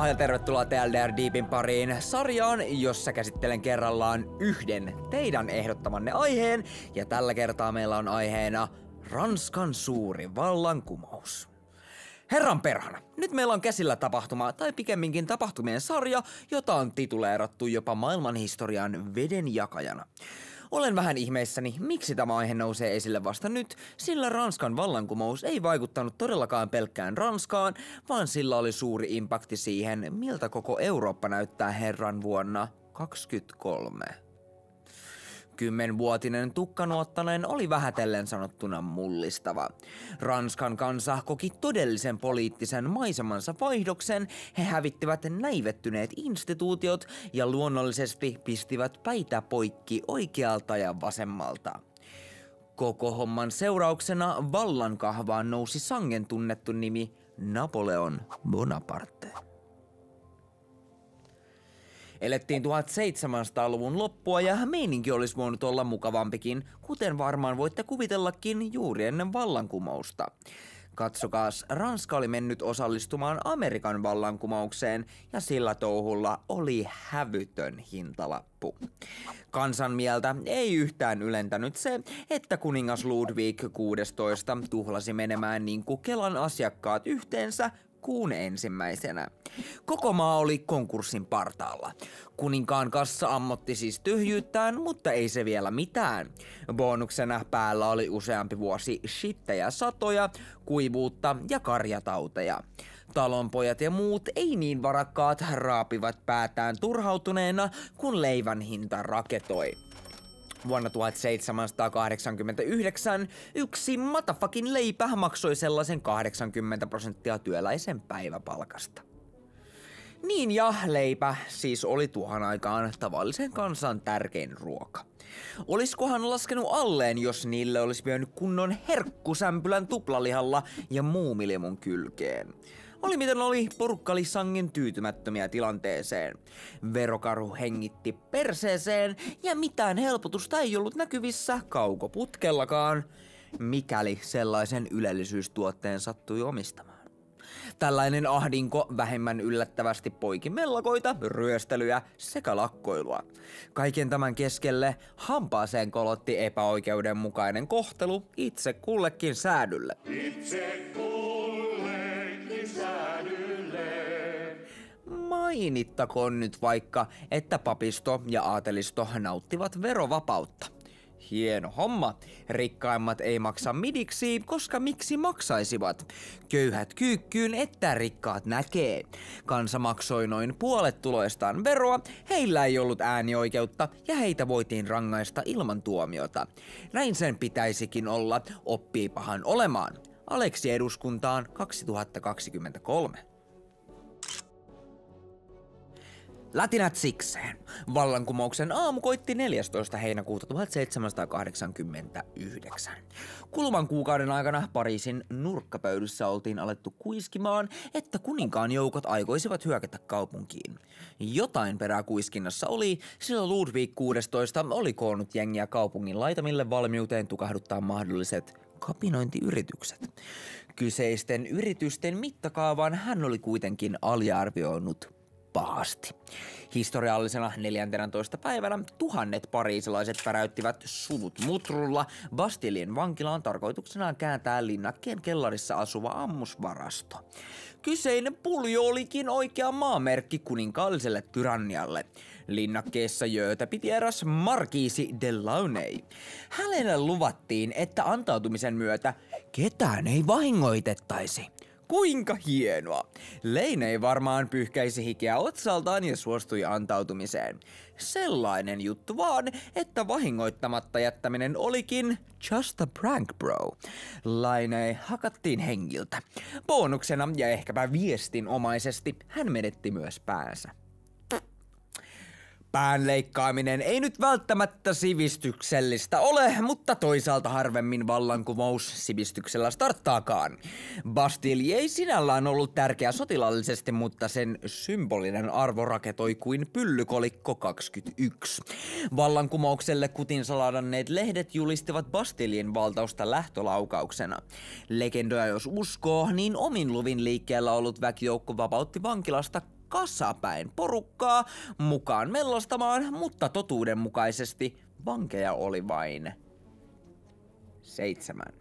Moi ja tervetuloa TLDR Deepin pariin sarjaan, jossa käsittelen kerrallaan yhden teidän ehdottamanne aiheen. Ja tällä kertaa meillä on aiheena Ranskan suuri vallankumous. Herran perhana, nyt meillä on käsillä tapahtuma, tai pikemminkin tapahtumien sarja, jota on tituleerattu jopa maailmanhistorian vedenjakajana. Olen vähän ihmeissäni, miksi tämä aihe nousee esille vasta nyt, sillä Ranskan vallankumous ei vaikuttanut todellakaan pelkkään Ranskaan, vaan sillä oli suuri impakti siihen, miltä koko Eurooppa näyttää herran vuonna 2023. Kymmenvuotinen tukkanuottanen oli vähätellen sanottuna mullistava. Ranskan kansa koki todellisen poliittisen maisemansa vaihdoksen, he hävittivät näivettyneet instituutiot ja luonnollisesti pistivät päitä poikki oikealta ja vasemmalta. Koko homman seurauksena vallankahvaan nousi sangen tunnettu nimi Napoleon Bonaparte. Elettiin 1700-luvun loppua ja meininki olisi voinut olla mukavampikin, kuten varmaan voitte kuvitellakin juuri ennen vallankumousta. Katsokaas, Ranska oli mennyt osallistumaan Amerikan vallankumoukseen ja sillä touhulla oli hävytön hintalappu. Kansan mieltä ei yhtään ylentänyt se, että kuningas Ludwig 16 tuhlasi menemään niin kuin Kelan asiakkaat yhteensä Kuun ensimmäisenä. Koko maa oli konkurssin partaalla. Kuninkaan kassa ammotti siis tyhjyyttään, mutta ei se vielä mitään. Bonuksena päällä oli useampi vuosi shittejä satoja, kuivuutta ja karjatauteja. Talonpojat ja muut ei niin varakkaat raapivat päätään turhautuneena, kun leivän hinta raketoi. Vuonna 1789 yksi matafakin leipä maksoi sellaisen 80 prosenttia työläisen päiväpalkasta. Niin ja leipä siis oli tuohon aikaan tavallisen kansan tärkein ruoka. Olisikohan laskenut alleen, jos niille olisi myönyt kunnon herkkusämpylän tuplalihalla ja muumilimun kylkeen. Oli miten oli, porukka oli sangen tyytymättömiä tilanteeseen. Verokarhu hengitti perseeseen ja mitään helpotusta ei ollut näkyvissä kaukoputkellakaan, mikäli sellaisen ylellisyystuotteen sattui omistamaan. Tällainen ahdinko vähemmän yllättävästi poiki mellakoita, ryöstelyä sekä lakkoilua. Kaiken tämän keskelle hampaaseen kolotti epäoikeudenmukainen kohtelu itse kullekin säädylle. Itse mainittakoon nyt vaikka, että papisto ja aatelisto nauttivat verovapautta. Hieno homma. Rikkaimmat ei maksa midiksi, koska miksi maksaisivat? Köyhät kyykkyyn, että rikkaat näkee. Kansa maksoi noin puolet tuloistaan veroa, heillä ei ollut äänioikeutta ja heitä voitiin rangaista ilman tuomiota. Näin sen pitäisikin olla, oppii pahan olemaan. Aleksi eduskuntaan 2023. Latinat sikseen. Vallankumouksen aamu koitti 14. heinäkuuta 1789. Kuluvan kuukauden aikana Pariisin nurkkapöydyssä oltiin alettu kuiskimaan, että kuninkaan joukot aikoisivat hyökätä kaupunkiin. Jotain perää kuiskinnassa oli, sillä Ludwig 16 oli koonnut jengiä kaupungin laitamille valmiuteen tukahduttaa mahdolliset kapinointiyritykset. Kyseisten yritysten mittakaavan hän oli kuitenkin aliarvioinut pahasti. Historiallisena 14. päivänä tuhannet pariisilaiset päräyttivät suvut mutrulla Bastilien vankilaan tarkoituksenaan kääntää linnakkeen kellarissa asuva ammusvarasto. Kyseinen puljo olikin oikea maamerkki kuninkaalliselle tyrannialle. Linnakkeessa jöötä piti eräs markiisi Launay. Hänelle luvattiin, että antautumisen myötä ketään ei vahingoitettaisi kuinka hienoa. Leine ei varmaan pyyhkäisi hikeä otsaltaan ja suostui antautumiseen. Sellainen juttu vaan, että vahingoittamatta jättäminen olikin just a prank bro. Laine hakattiin hengiltä. Bonuksena ja ehkäpä viestinomaisesti hän menetti myös päänsä. Päänleikkaaminen ei nyt välttämättä sivistyksellistä ole, mutta toisaalta harvemmin vallankumous sivistyksellä starttaakaan. Bastille ei sinällään ollut tärkeä sotilaallisesti, mutta sen symbolinen arvo raketoi kuin pyllykolikko 21. Vallankumoukselle kutin ladanneet lehdet julistivat Bastilien valtausta lähtölaukauksena. Legendoja jos uskoo, niin omin luvin liikkeellä ollut väkijoukko vapautti vankilasta kasapäin porukkaa mukaan mellostamaan, mutta totuudenmukaisesti vankeja oli vain seitsemän.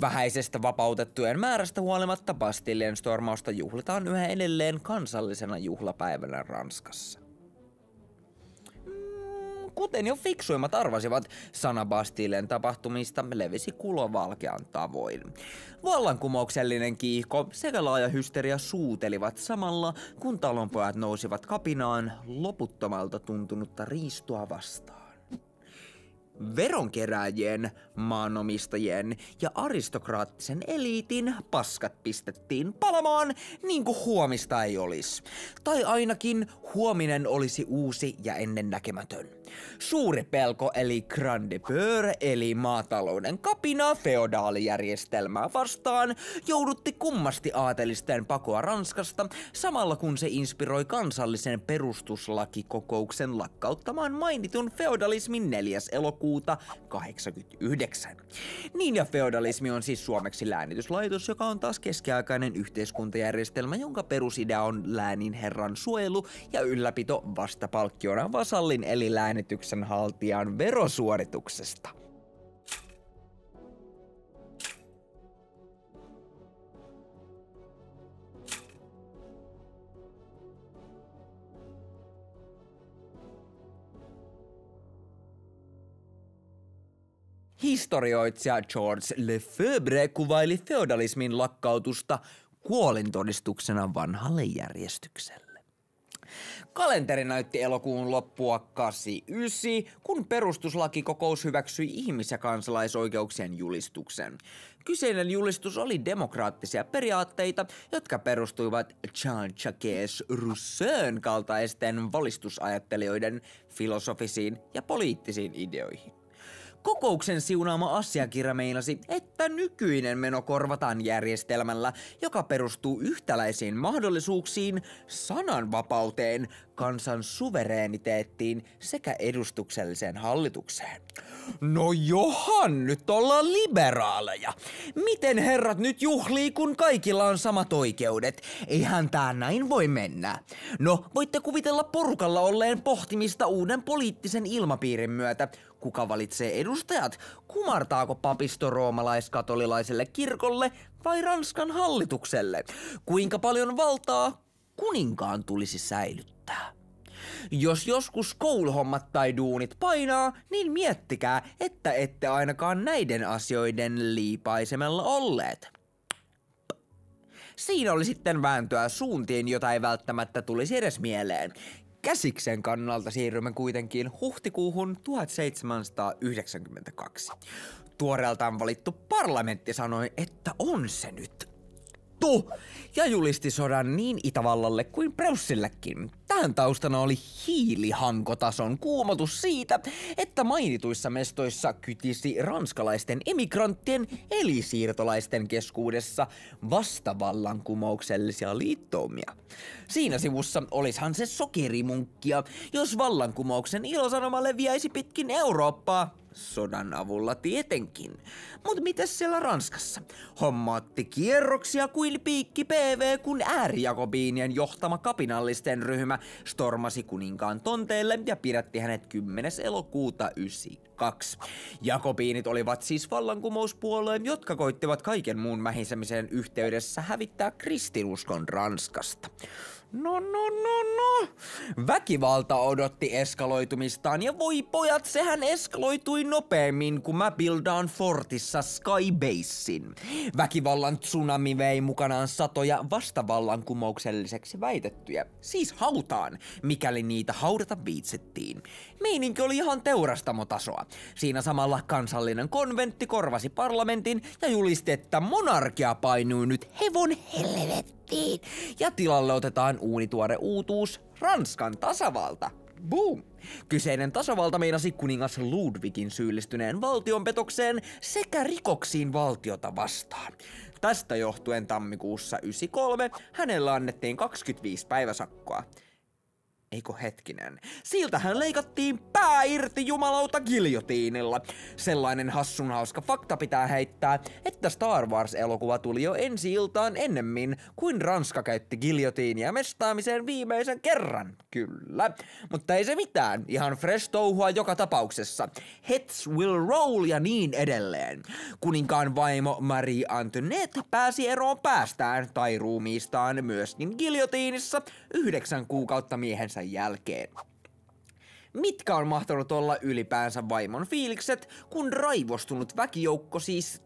Vähäisestä vapautettujen määrästä huolimatta Bastillen stormausta juhlitaan yhä edelleen kansallisena juhlapäivänä Ranskassa kuten jo fiksuimmat arvasivat, sana Bastilen tapahtumista levisi kulovalkean tavoin. Vallankumouksellinen kiihko sekä laaja hysteria suutelivat samalla, kun talonpojat nousivat kapinaan loputtomalta tuntunutta riistoa vastaan veronkeräjien, maanomistajien ja aristokraattisen eliitin paskat pistettiin palamaan niin kuin huomista ei olisi. Tai ainakin huominen olisi uusi ja ennennäkemätön. Suuri pelko eli grande peur eli maatalouden kapina feodaalijärjestelmää vastaan joudutti kummasti aatelisten pakoa Ranskasta samalla kun se inspiroi kansallisen perustuslakikokouksen lakkauttamaan mainitun feodalismin 4. elokuuta 89. Niin ja feodalismi on siis suomeksi läänityslaitos, joka on taas keskiaikainen yhteiskuntajärjestelmä, jonka perusidea on läänin herran suojelu ja ylläpito vastapalkkiona vasallin eli läänitys yrityksen haltijan verosuorituksesta. Historioitsija George Lefebvre kuvaili feodalismin lakkautusta kuolintodistuksena vanhalle järjestykselle. Kalenteri näytti elokuun loppua 89, kun perustuslakikokous hyväksyi ihmis- ja kansalaisoikeuksien julistuksen. Kyseinen julistus oli demokraattisia periaatteita, jotka perustuivat Jean-Jacques Rousseau'n kaltaisten valistusajattelijoiden filosofisiin ja poliittisiin ideoihin. Kokouksen siunaama asiakirja meinasi, että nykyinen meno korvataan järjestelmällä, joka perustuu yhtäläisiin mahdollisuuksiin, sananvapauteen, kansan suvereeniteettiin sekä edustukselliseen hallitukseen. No johan, nyt ollaan liberaaleja. Miten herrat nyt juhlii, kun kaikilla on samat oikeudet? Eihän tää näin voi mennä. No, voitte kuvitella porukalla olleen pohtimista uuden poliittisen ilmapiirin myötä, kuka valitsee edustajat, kumartaako papisto roomalaiskatolilaiselle kirkolle vai Ranskan hallitukselle, kuinka paljon valtaa kuninkaan tulisi säilyttää. Jos joskus kouluhommat tai duunit painaa, niin miettikää, että ette ainakaan näiden asioiden liipaisemella olleet. Siinä oli sitten vääntöä suuntiin, jota ei välttämättä tulisi edes mieleen käsiksen kannalta siirrymme kuitenkin huhtikuuhun 1792. Tuoreeltaan valittu parlamentti sanoi, että on se nyt vittu! Ja julisti sodan niin Itävallalle kuin Preussillekin. Tähän taustana oli hiilihankotason kuumotus siitä, että mainituissa mestoissa kytisi ranskalaisten emigranttien eli siirtolaisten keskuudessa vastavallankumouksellisia liittoumia. Siinä sivussa olishan se sokerimunkkia, jos vallankumouksen ilosanoma leviäisi pitkin Eurooppaa, sodan avulla tietenkin. Mut mitäs siellä Ranskassa? Hommaatti kierroksia kuin piikki PV, kun äärijakobiinien johtama kapinallisten ryhmä stormasi kuninkaan tonteelle ja pidätti hänet 10. elokuuta 92. Jakobiinit olivat siis vallankumouspuolueen, jotka koittivat kaiken muun mähisemisen yhteydessä hävittää kristinuskon Ranskasta. No, no, no, no. Väkivalta odotti eskaloitumistaan ja voi pojat, sehän eskaloitui nopeammin, kun mä bildaan fortissa Skybasein. Väkivallan tsunami vei mukanaan satoja vastavallankumoukselliseksi väitettyjä, siis hautaan, mikäli niitä haudata viitsettiin. Meininki oli ihan teurastamotasoa. Siinä samalla kansallinen konventti korvasi parlamentin ja julisti, että monarkia painui nyt hevon helvetti kotiin. Ja tilalle otetaan uunituore uutuus Ranskan tasavalta. Boom! Kyseinen tasavalta meinasi kuningas Ludwigin syyllistyneen valtionpetokseen sekä rikoksiin valtiota vastaan. Tästä johtuen tammikuussa 93 hänellä annettiin 25 päiväsakkoa. Eikö hetkinen? Siltähän leikattiin pää irti jumalauta giljotiinilla. Sellainen hassun hauska fakta pitää heittää, että Star Wars-elokuva tuli jo ensi iltaan ennemmin kuin Ranska käytti giljotiinia mestaamiseen viimeisen kerran. Kyllä. Mutta ei se mitään. Ihan fresh touhua joka tapauksessa. Heads will roll ja niin edelleen. Kuninkaan vaimo Marie Antoinette pääsi eroon päästään tai ruumiistaan myöskin giljotiinissa yhdeksän kuukautta miehensä päivän jälkeen. Mitkä on mahtanut olla ylipäänsä vaimon fiilikset, kun raivostunut väkijoukko siis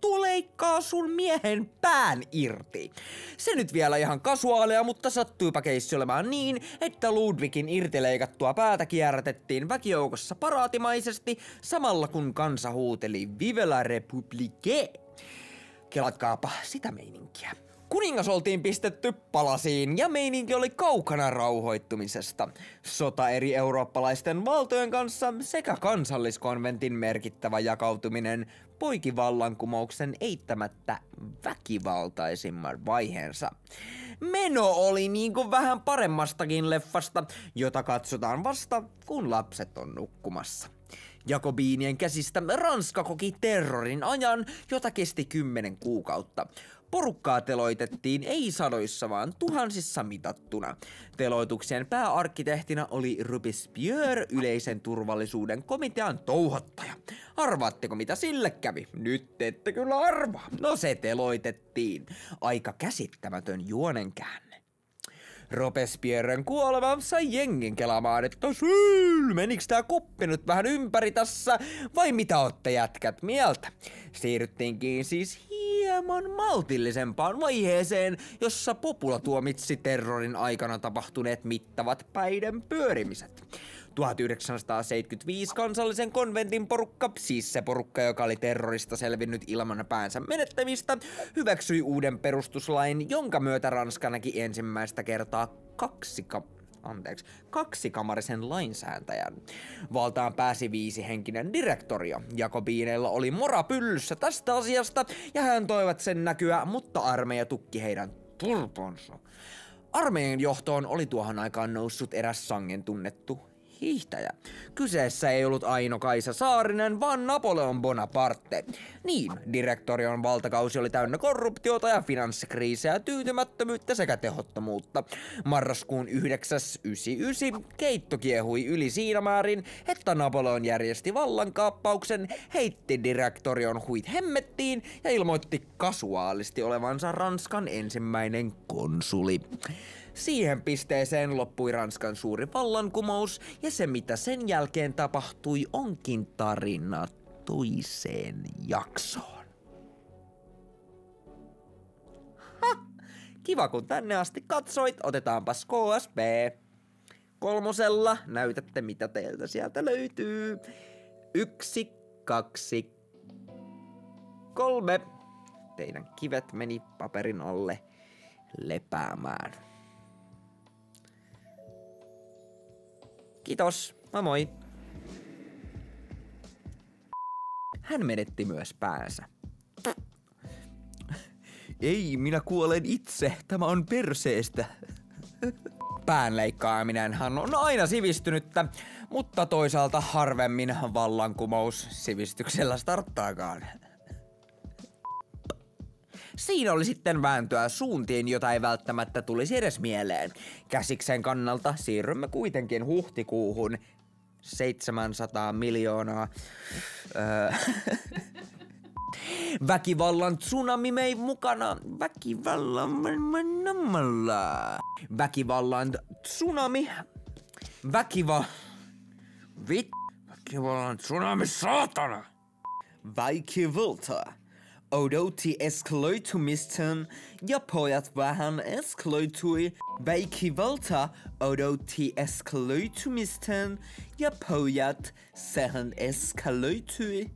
tuleikkaa sun miehen pään irti. Se nyt vielä ihan kasuaalia, mutta sattuipa keissi olemaan niin, että Ludwigin irtileikattua päätä kierrätettiin väkijoukossa paraatimaisesti samalla kun kansa huuteli Vive la Republique. Kelatkaapa sitä meininkiä. Kuningas oltiin pistetty palasiin ja meininki oli kaukana rauhoittumisesta. Sota eri eurooppalaisten valtojen kanssa sekä kansalliskonventin merkittävä jakautuminen poiki vallankumouksen eittämättä väkivaltaisimman vaiheensa. Meno oli niinku vähän paremmastakin leffasta, jota katsotaan vasta kun lapset on nukkumassa. Jakobiinien käsistä Ranska koki terrorin ajan, jota kesti kymmenen kuukautta. Porukkaa teloitettiin ei sadoissa, vaan tuhansissa mitattuna. Teloituksen pääarkkitehtina oli Robespierre, yleisen turvallisuuden komitean touhottaja. Arvaatteko mitä sille kävi? Nyt ette kyllä arvaa. No se teloitettiin. Aika käsittämätön juonenkään. Robespierren kuolema sai jengin kelaamaan, että syy, meniks tää koppi nyt vähän ympäri tässä, vai mitä otte jätkät mieltä? Siirryttiinkin siis hieman maltillisempaan vaiheeseen, jossa Popula tuomitsi terrorin aikana tapahtuneet mittavat päiden pyörimiset. 1975 kansallisen konventin porukka, siis se porukka, joka oli terrorista selvinnyt ilman päänsä menettämistä, hyväksyi uuden perustuslain, jonka myötä Ranska näki ensimmäistä kertaa kaksi anteeksi, kaksikamarisen lainsääntäjän. Valtaan pääsi viisihenkinen direktorio. Jakobiineilla oli mora pyllyssä tästä asiasta ja hän toivat sen näkyä, mutta armeija tukki heidän turponsa. Armeijan johtoon oli tuohon aikaan noussut eräs sangen tunnettu hiihtäjä. Kyseessä ei ollut Aino Kaisa Saarinen, vaan Napoleon Bonaparte. Niin, direktorion valtakausi oli täynnä korruptiota ja finanssikriisejä, tyytymättömyyttä sekä tehottomuutta. Marraskuun 9.99 keitto kiehui yli siinä määrin, että Napoleon järjesti vallankaappauksen, heitti direktorion huit hemmettiin ja ilmoitti kasuaalisti olevansa Ranskan ensimmäinen konsuli. Siihen pisteeseen loppui Ranskan suuri vallankumous ja se mitä sen jälkeen tapahtui onkin tarina toiseen jaksoon. Ha! Kiva kun tänne asti katsoit, otetaanpas KSP. Kolmosella näytätte mitä teiltä sieltä löytyy. Yksi, kaksi, kolme. Teidän kivet meni paperin alle lepäämään. Kiitos, moi moi. Hän menetti myös päänsä. Ei, minä kuolen itse. Tämä on perseestä. Päänleikkaaminenhan on aina sivistynyttä, mutta toisaalta harvemmin vallankumous sivistyksellä starttaakaan. Siinä oli sitten vääntöä suuntiin, jota ei välttämättä tulisi edes mieleen. Käsiksen kannalta siirrymme kuitenkin huhtikuuhun 700 miljoonaa. Öö. Väkivallan tsunami mei mukana väkivallan nammalla. Väkivallan tsunami. Väkiva... Vit... Väkivallan tsunami, saatana! Väkivalta. Odoti escloitumiston, ja pojat vähän escloitui, väikivalta Odoti escloitumisten, ja pojat sehen escloitui.